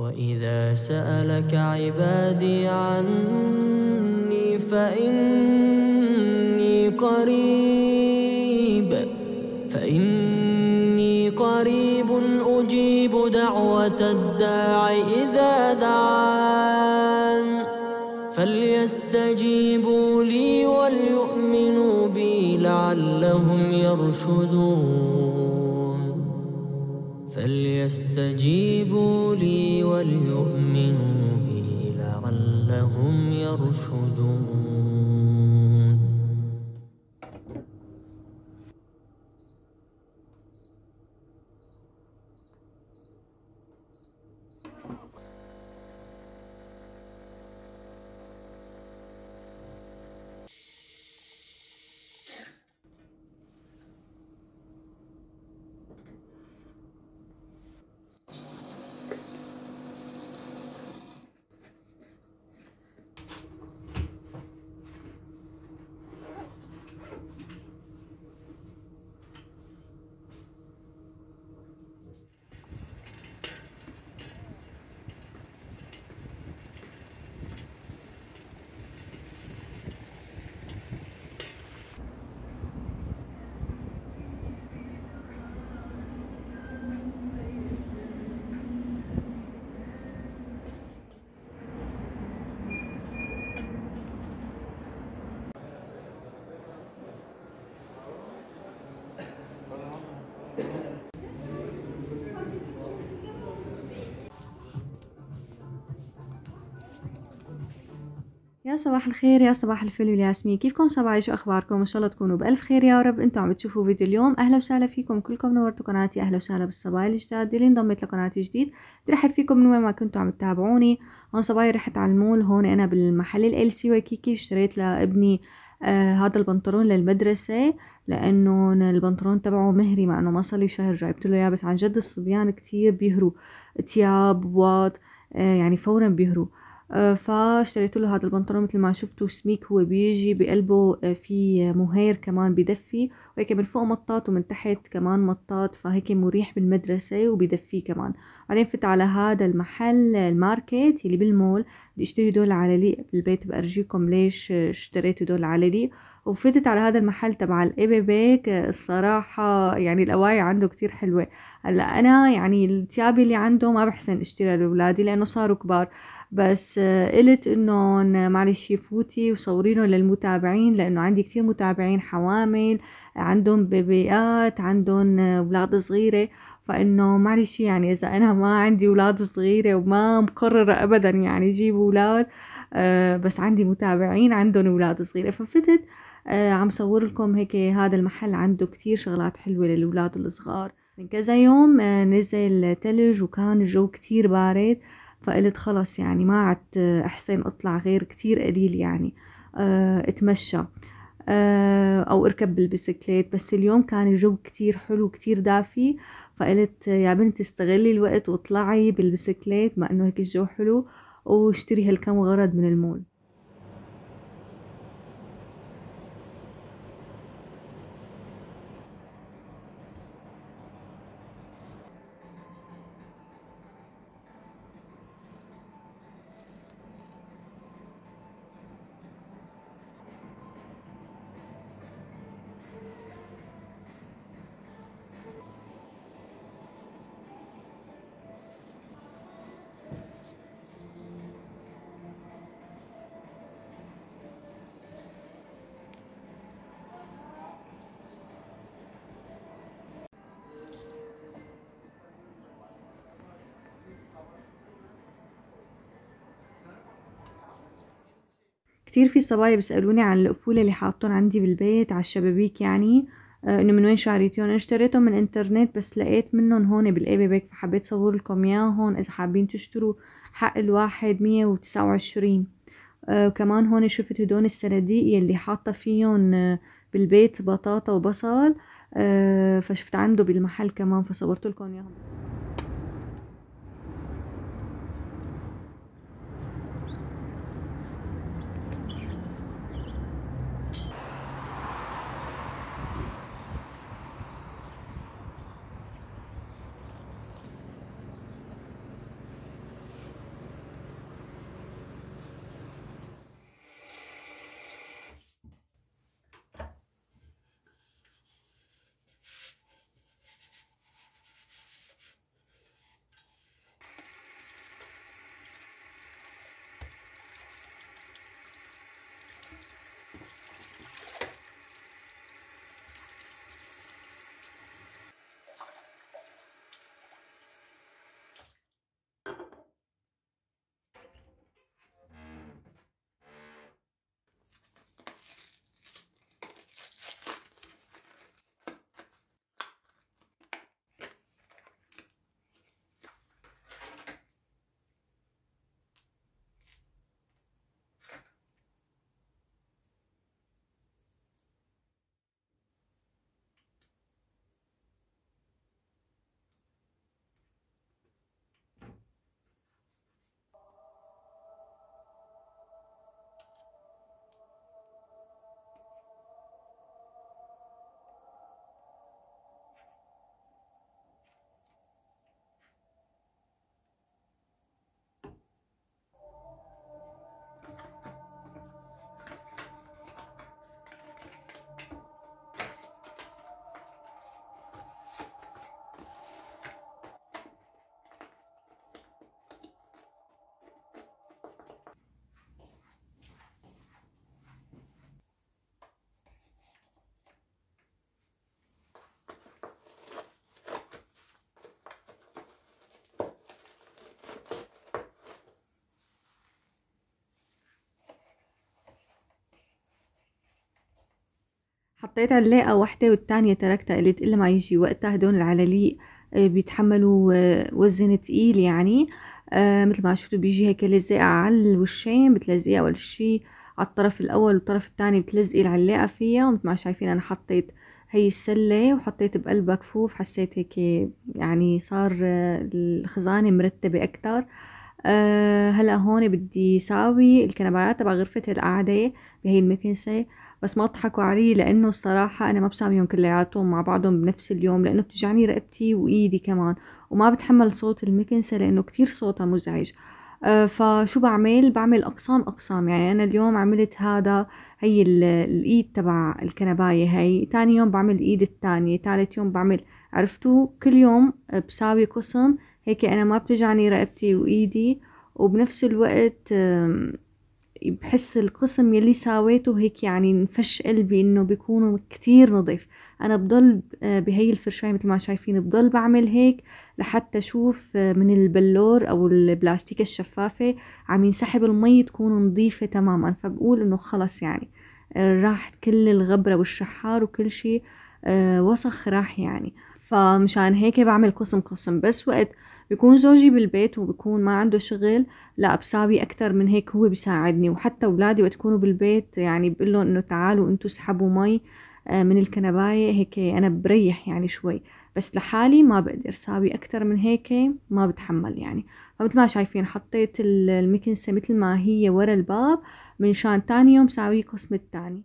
وإذا سألك عبادي عني فإني قريب فإني قريب أجيب دعوة الداع إذا دعان فليستجيبوا لي وليؤمنوا بي لعلهم يرشدون فليستجيبوا لي وليؤمنوا بي لعلهم يرشدون يا صباح الخير يا صباح الفل والياسمين كيفكم صباحي شو اخباركم ان شاء الله تكونوا بالف خير يا رب انتم عم تشوفوا فيديو اليوم اهلا وسهلا فيكم كلكم نورتوا قناتي اهلا وسهلا بالصبايا الجداد اللي انضمت لقناتي جديد ترحب فيكم من وين ما كنتوا عم تتابعوني هون صبايا رحت على المول هون انا بالمحل ال سي وكيكي اشتريت لابني آه هذا البنطلون للمدرسة لأنه البنطلون تبعه مهري مع أنه ما صار لي شهر جايبت له إياه بس عن جد الصبيان كتير بيهروا تياب بواط آه يعني فورا بيهروا آه، فاشتريت له هذا البنطلون مثل ما شفتوا سميك هو بيجي بقلبه آه، في مهير كمان بدفي وهيك من فوق مطاط ومن تحت كمان مطاط فهيك مريح بالمدرسة وبدفيه كمان بعدين فت على هذا المحل الماركت اللي بالمول بدي اشتري دول على لي بالبيت بأرجيكم ليش اشتريت دول على لي وفتت على هذا المحل تبع الايبي بيك الصراحة يعني الاواعي عنده كتير حلوة هلا انا يعني التياب اللي عنده ما بحسن اشتريها لاولادي لانه صاروا كبار بس قلت انه معلش فوتي وصورينه للمتابعين لانه عندي كثير متابعين حوامل عندهم بيبيات عندهم اولاد صغيره فانه معلش يعني اذا انا ما عندي اولاد صغيره وما مقرره ابدا يعني جيب اولاد آه، بس عندي متابعين عندهم اولاد صغيره ففتت آه، عم صور لكم هيك هذا المحل عنده كتير شغلات حلوه للاولاد الصغار من كذا يوم آه، نزل تلج وكان الجو كتير بارد فقلت خلص يعني ما عدت أحسن أطلع غير كتير قليل يعني آه، اتمشى آه، او اركب بالبسكليت بس اليوم كان الجو كتير حلو كتير دافي فقلت يا بنتي استغلي الوقت واطلعي بالبسكليت مع انه هيك الجو حلو واشتري هالكم غرض من المول كتير في صبايا بيسالوني عن القفولة اللي حاطتهم عندي بالبيت على الشبابيك يعني آه انه من وين شعريتيهم انا اشتريتهم من الانترنت بس لقيت منهم هون بالاي فحبيت صور لكم اياهم اذا حابين تشتروا حق الواحد مية وتسعة وعشرين آه، وكمان هون شفت هدون الصناديق يلي حاطة فيهم آه، بالبيت بطاطا وبصل آه فشفت عنده بالمحل كمان فصورت لكم اياهم حطيت علاقة واحدة والتانية تركتها قلت إلا ما يجي وقتها هدول العلاليق آه، بيتحملوا آه، وزن تقيل يعني آه، مثل ما شفتوا بيجي هيك لزقة على الوشين بتلزقيها أول شي على الطرف الأول والطرف التاني بتلزقي العلاقة فيها ومثل ما شايفين أنا حطيت هي السلة وحطيت بقلبها كفوف حسيت هيك يعني صار الخزانة مرتبة أكتر أه هلا هون بدي ساوي الكنبايات تبع غرفة القعدة بهي المكنسة بس ما تضحكوا علي لانه الصراحه انا ما بساميهم كلياتهم مع بعضهم بنفس اليوم لانه بتجعني رقبتي وايدي كمان وما بتحمل صوت المكنسه لانه كتير صوتها مزعج آه، فشو بعمل بعمل اقسام اقسام يعني انا اليوم عملت هذا هي الايد تبع الكنبايه هي تاني يوم بعمل الايد الثانيه ثالث يوم بعمل عرفتوا كل يوم بساوي قسم هيك انا ما بتجعني رقبتي وايدي وبنفس الوقت بحس القسم يلي ساويته هيك يعني نفش قلبي انه بيكونوا كتير نظيف انا بضل آه، بهي الفرشاية مثل ما شايفين بضل بعمل هيك لحتى اشوف آه، من البلور او البلاستيك الشفافة عم ينسحب المي تكون نظيفة تماما فبقول انه خلص يعني آه، راحت كل الغبرة والشحار وكل شيء وسخ راح يعني فمشان هيك بعمل قسم قسم بس وقت بيكون زوجي بالبيت وبكون ما عنده شغل لا بساوي اكثر من هيك هو بيساعدني وحتى اولادي وقت يكونوا بالبيت يعني بقول لهم انه تعالوا انتوا اسحبوا مي آه، من الكنبايه هيك انا بريح يعني شوي بس لحالي ما بقدر ساوي اكثر من هيك ما بتحمل يعني فمثل ما شايفين حطيت المكنسه مثل ما هي ورا الباب من شان تاني يوم ساوي قسم الثاني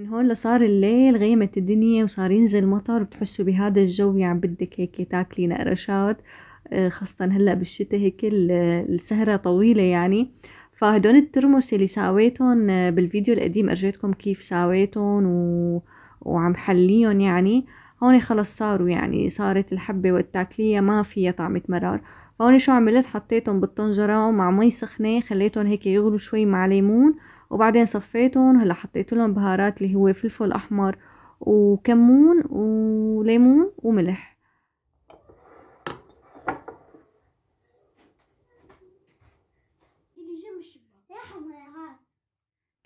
من هون لصار الليل غيمت الدنيا وصار ينزل مطر بتحسوا بهذا الجو يعني بدك هيك تاكلي نقرشات آه، خاصة هلا بالشتاء هيك السهرة طويلة يعني فهدول الترمس اللي ساويتهم آه، بالفيديو القديم ارجيتكم كيف ساويتهم و... وعم حليهم يعني هون خلص صاروا يعني صارت الحبة والتاكلية ما فيها طعمة مرار فهون شو عملت حطيتهم بالطنجرة ومع مي سخنة خليتهم هيك يغلوا شوي مع ليمون وبعدين صفيتهم هلا حطيت لهم بهارات اللي هو فلفل احمر وكمون وليمون وملح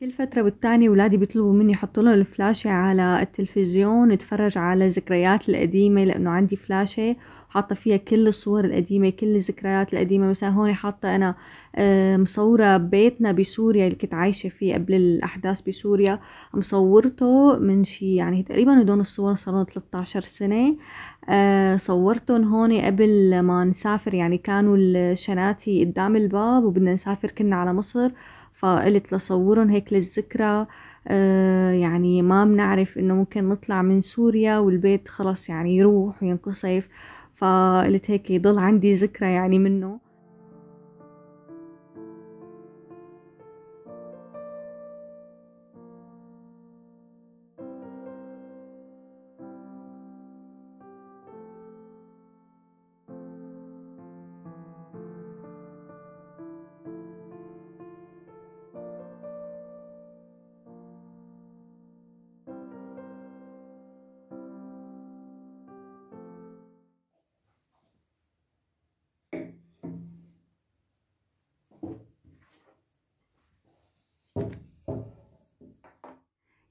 كل فترة والتانية ولادي بيطلبوا مني احط لهم الفلاشة على التلفزيون اتفرج على الذكريات القديمة لانه عندي فلاشة حاطه فيها كل الصور القديمه كل الذكريات القديمه مثلا هون حاطه انا آه، مصوره بيتنا بسوريا اللي كنت عايشه فيه قبل الاحداث بسوريا مصورته من شي يعني تقريبا هدول الصور صاروا 13 سنه آه، صورتهم هون قبل ما نسافر يعني كانوا الشناتي قدام الباب وبدنا نسافر كنا على مصر فقلت لصورهم هيك للذكرى آه يعني ما بنعرف انه ممكن نطلع من سوريا والبيت خلص يعني يروح وينكسف فقلت هيك يضل عندي ذكرى يعني منه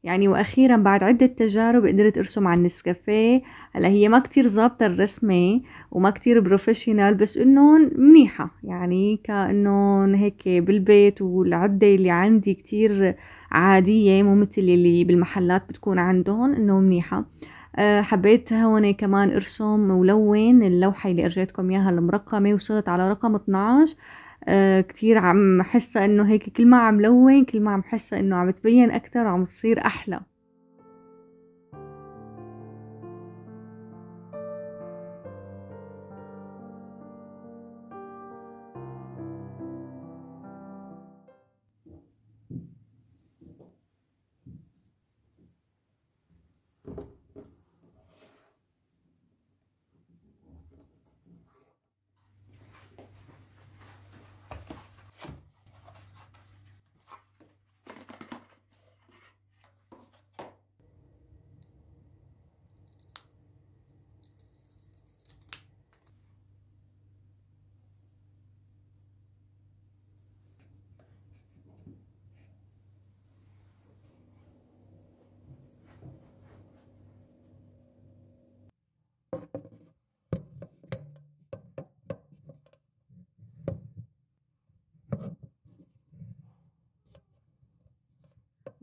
يعني واخيرا بعد عدة تجارب قدرت ارسم على النسكافيه هلا هي ما كتير ظابطة الرسمة وما كتير بروفيشنال بس انه منيحة يعني كانه هيك بالبيت والعدة اللي عندي كتير عادية مو مثل اللي بالمحلات بتكون عندهم انه منيحة أه، حبيت هون كمان ارسم ولون اللوحة اللي ارجيتكم اياها المرقمة وصلت على رقم 12 كثير آه، كتير عم حاسه انه هيك كل ما عم لون كل ما عم حاسه انه عم تبين اكتر وعم تصير احلى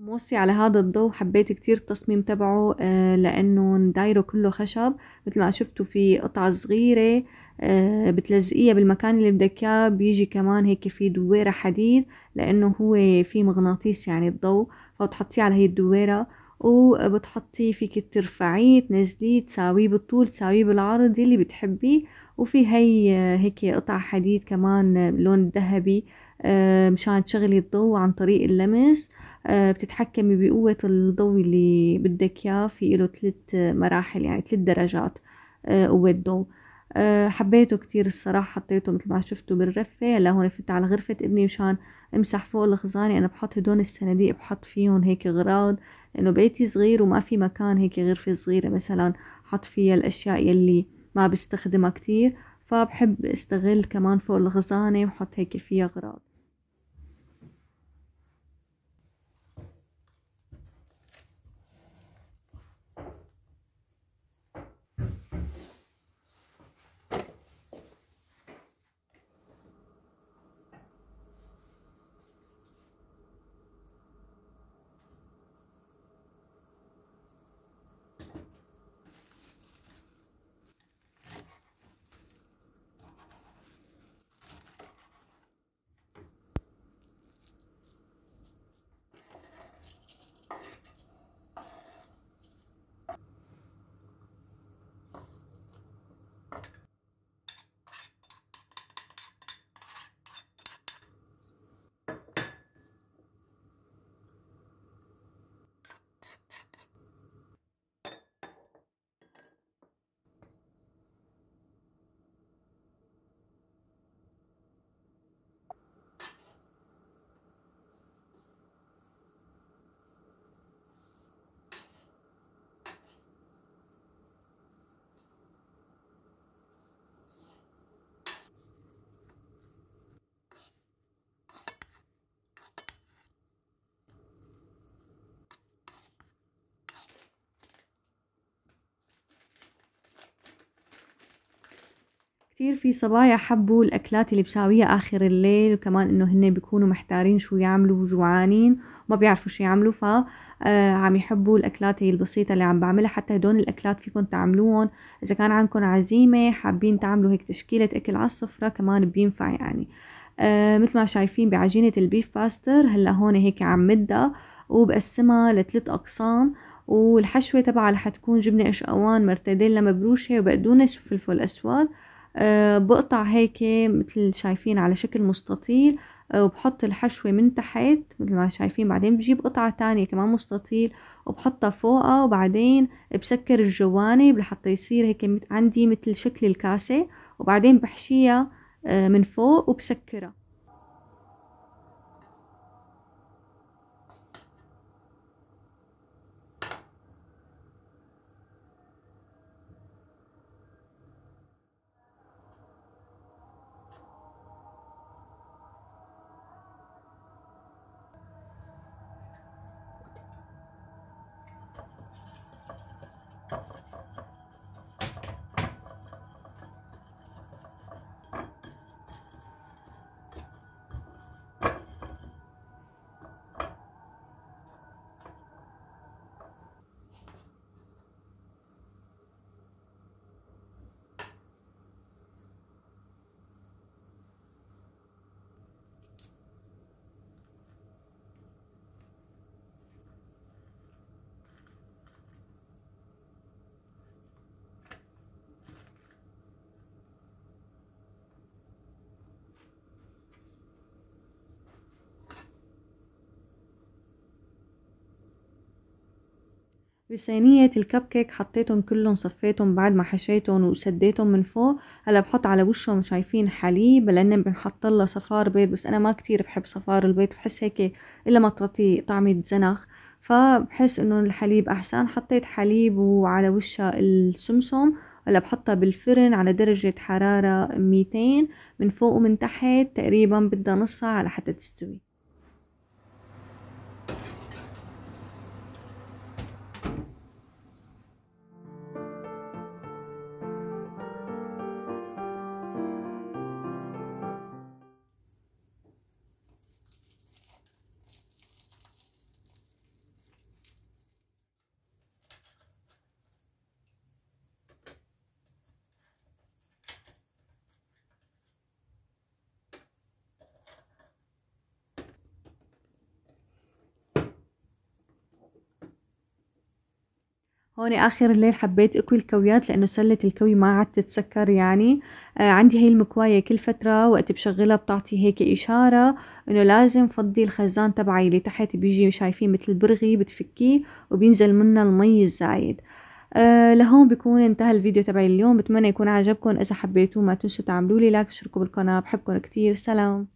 موصي على هذا الضوء حبيت كتير التصميم تبعه آه، لانه دايره كله خشب مثل ما شفتوا في قطع صغيرة آه، بتلزقيها بالمكان اللي بدك اياه بيجي كمان هيك في دويرة حديد لانه هو في مغناطيس يعني الضوء فبتحطيه على هي الدويرة وبتحطيه فيك ترفعيه تنزليه تساويه بالطول تساويه بالعرض اللي بتحبيه وفي هي آه، هيك قطع حديد كمان لون ذهبي مشان تشغلي الضوء عن طريق اللمس آه، بتتحكمي بقوة الضوء اللي بدك اياه في له ثلاث مراحل يعني ثلاث درجات آه، قوة ضوء آه، حبيته كتير الصراحة حطيته مثل ما شفتوا بالرفة هلا هون فت على غرفة ابني مشان امسح فوق الخزانة انا بحط هدول الصناديق بحط فيهم هيك غراض لانه بيتي صغير وما في مكان هيك غرفة صغيرة مثلا حط فيها الاشياء يلي ما بستخدمها كتير فبحب استغل كمان فوق الخزانة وحط هيك فيها غراض كثير في صبايا حبوا الأكلات اللي بساويها آخر الليل وكمان إنه هن بيكونوا محتارين شو يعملوا وجوعانين وما بيعرفوا شو يعملوا ف آه، عم يحبوا الأكلات هي البسيطة اللي عم بعملها حتى هدول الأكلات فيكم تعملوهم إذا كان عندكم عزيمة حابين تعملوا هيك تشكيلة أكل على السفرة كمان بينفع يعني آه، مثل ما شايفين بعجينة البيف باستر هلا هون هيك عم مدها وبقسمها لثلاث أقسام والحشوة تبعها رح تكون جبنة اشقوان مرتديلا مبروشة وبقدونس وفلفل أسود آه، بقطع هيك مثل شايفين على شكل مستطيل آه، وبحط الحشوة من تحت مثل ما شايفين بعدين بجيب قطعة تانية كمان مستطيل وبحطها فوقها وبعدين بسكر الجوانب لحتى يصير هيك عندي مثل شكل الكاسة وبعدين بحشيها آه، من فوق وبسكرها في صينية الكب كيك حطيتهم كلهم صفيتهم بعد ما حشيتهم وسديتهم من فوق هلا بحط على وشهم شايفين حليب لان بنحط له صفار بيض بس انا ما كتير بحب صفار البيض بحس هيك الا ما تعطي طعمة زنخ فبحس انه الحليب احسن حطيت حليب وعلى وشها السمسم هلا بحطها بالفرن على درجة حرارة ميتين من فوق ومن تحت تقريبا بدها نص ساعة لحتى تستوي هون اخر الليل حبيت اكوي الكويات لانه سله الكوي ما عاد تتسكر يعني آه عندي هي المكوايه كل فتره وقت بشغلها بتعطي هيك اشاره انه لازم فضي الخزان تبعي اللي تحت بيجي شايفين مثل برغي بتفكيه وبينزل منه المي الزايد أه لهون بكون انتهى الفيديو تبعي اليوم بتمنى يكون عجبكم اذا حبيتوه ما تنسوا تعملوا لي لايك واشتركوا بالقناه بحبكم كتير سلام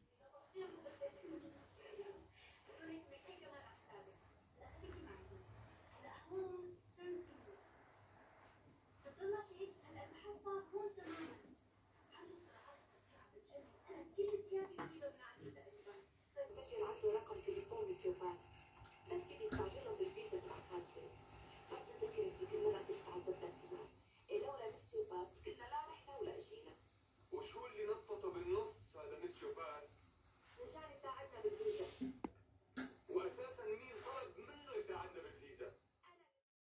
to West.